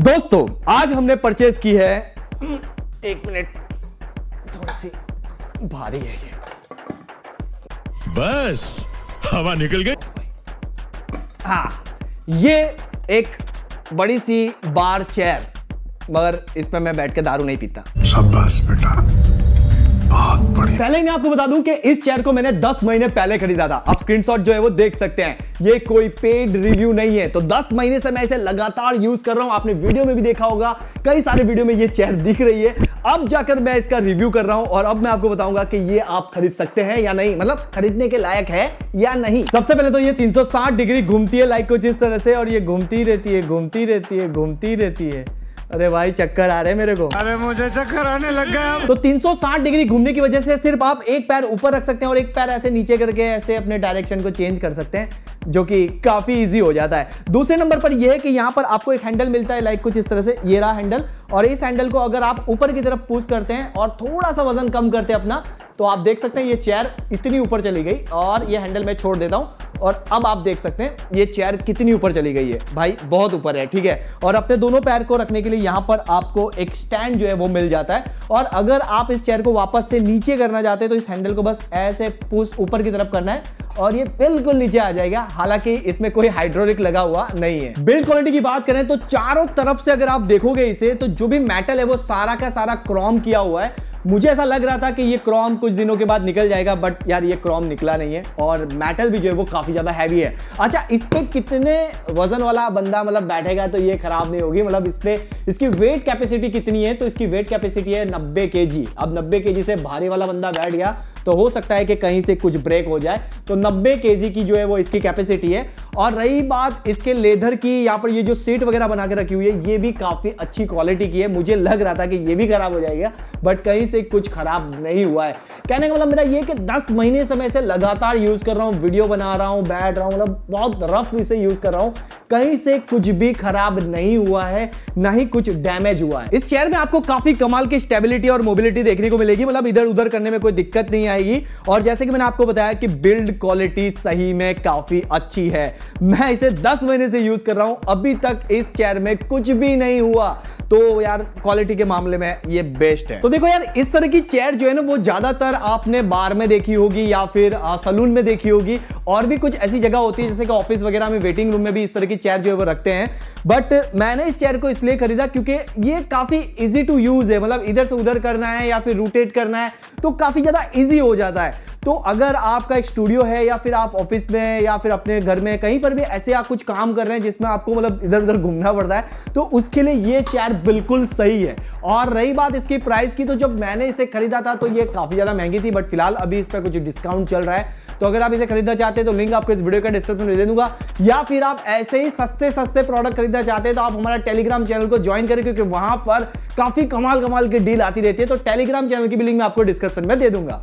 दोस्तों आज हमने परचेज की है एक मिनट थोड़ी सी भारी है ये बस हवा निकल गई हाँ ये एक बड़ी सी बार चेयर मगर इसमें मैं बैठ के दारू नहीं पीता बस बेटा बहुत पहले मैं आपको बता दूं कि इस चेयर को मैंने 10 महीने पहले खरीदा था आप स्क्रीनशॉट जो है वो देख सकते हैं ये कोई पेड रिव्यू नहीं है तो 10 महीने से मैं इसे लगातार यूज कर रहा हूं आपने वीडियो में भी देखा होगा कई सारे वीडियो में ये चेयर दिख रही है अब जाकर मैं इसका रिव्यू कर रहा हूं और अब मैं आपको बताऊंगा कि ये आप खरीद सकते हैं या नहीं मतलब खरीदने के लायक है या नहीं सबसे पहले तो ये 360 डिग्री घूमती है लाइक कुछ इस तरह से और ये घूमती रहती है घूमती रहती है घूमती रहती है अरे भाई चक्कर आ रहे हैं मेरे को अरे मुझे चक्कर आने लग गया तो 360 डिग्री घूमने की वजह से सिर्फ आप एक पैर ऊपर रख सकते हैं और एक पैर ऐसे नीचे करके ऐसे अपने डायरेक्शन को चेंज कर सकते हैं जो कि काफी इजी हो जाता है दूसरे नंबर पर यह है कि यहाँ पर आपको एक हैंडल मिलता है लाइक कुछ इस तरह से ये रहा हैंडल और इस हैंडल को अगर आप ऊपर की तरफ पुश करते हैं और थोड़ा सा वजन कम करते हैं अपना तो आप देख सकते हैं ये चेयर इतनी ऊपर चली गई और ये हैंडल मैं छोड़ देता हूँ और अब आप देख सकते हैं ये चेयर कितनी ऊपर चली गई है भाई बहुत ऊपर है ठीक है और अपने दोनों पैर को रखने के लिए यहां पर आपको एक स्टैंड जो है वो मिल जाता है और अगर आप इस चेयर को वापस से नीचे करना चाहते हैं तो इस हैंडल को बस ऐसे पुश ऊपर की तरफ करना है और ये बिल्कुल नीचे आ जाएगा हालांकि इसमें कोई हाइड्रोलिक लगा हुआ नहीं है बिल्ड क्वालिटी की बात करें तो चारों तरफ से अगर आप देखोगे इसे तो जो भी मेटल है वो सारा का सारा क्रॉम किया हुआ है मुझे ऐसा लग रहा था कि ये क्रॉम कुछ दिनों के बाद निकल जाएगा बट यार ये क्रॉम निकला नहीं है और मेटल भी जो है वो काफ़ी ज़्यादा हैवी है अच्छा इस पर कितने वजन वाला बंदा मतलब बैठेगा तो ये खराब नहीं होगी मतलब इस पर इसकी वेट कैपेसिटी कितनी है तो इसकी वेट कैपेसिटी है नब्बे के अब नब्बे के से भारी वाला बंदा बैठ गया तो हो सकता है कि कहीं से कुछ ब्रेक हो जाए तो नब्बे के की जो है वो इसकी कैपेसिटी है और रही बात इसके लेदर की यहाँ पर ये जो सीट वगैरह बना के रखी हुई है ये भी काफ़ी अच्छी क्वालिटी की है मुझे लग रहा था कि ये भी खराब हो जाएगा बट कहीं से कुछ खराब नहीं हुआ है कहने का मतलब मेरा ये कि 10 महीने समय से लगातार यूज़ कर रहा हूँ वीडियो बना रहा हूँ बैठ रहा हूँ मतलब बहुत रफ इसे यूज़ कर रहा हूँ कहीं से कुछ भी खराब नहीं हुआ है ना ही कुछ डैमेज हुआ है इस चेयर में आपको काफी कमाल की स्टेबिलिटी और मोबिलिटी देखने को मिलेगी मतलब इधर उधर करने में कोई दिक्कत नहीं आएगी और जैसे कि मैंने आपको बताया कि बिल्ड क्वालिटी सही में काफी अच्छी है मैं इसे दस महीने से यूज कर रहा हूं अभी तक इस चेयर में कुछ भी नहीं हुआ तो यार क्वालिटी के मामले में ये बेस्ट है तो देखो यार इस तरह की चेयर जो है ना वो ज्यादातर आपने बार में देखी होगी या फिर सलून में देखी होगी और भी कुछ ऐसी जगह होती है जैसे कि ऑफिस वगैरह में वेटिंग रूम में भी इस तरह की चेयर जो है वो रखते हैं बट मैंने इस चेयर को इसलिए खरीदा क्योंकि ये काफी इजी टू यूज है मतलब इधर से उधर करना है या फिर रोटेट करना है तो काफी ज्यादा ईजी हो जाता है तो अगर आपका एक स्टूडियो है या फिर आप ऑफिस में या फिर अपने घर में कहीं पर भी ऐसे आप कुछ काम कर रहे हैं जिसमें आपको मतलब इधर उधर घूमना पड़ता है तो उसके लिए ये चेयर बिल्कुल सही है और रही बात इसकी प्राइस की तो जब मैंने इसे खरीदा था तो ये काफ़ी ज़्यादा महंगी थी बट फिलहाल अभी इस पर कुछ डिस्काउंट चल रहा है तो अगर आप इसे खरीदना चाहते हैं तो लिंक आपको इस वीडियो का डिस्क्रिप्शन में दे दूंगा या फिर आप ऐसे ही सस्ते सस्ते प्रोडक्ट खरीदना चाहते हैं तो आप हमारा टेलीग्राम चैनल को ज्वाइन करें क्योंकि वहां पर काफी कमाल कमाल की डील आती रहती है तो टेलीग्राम चैनल की भी लिंक मैं आपको डिस्क्रिप्शन में दे दूंगा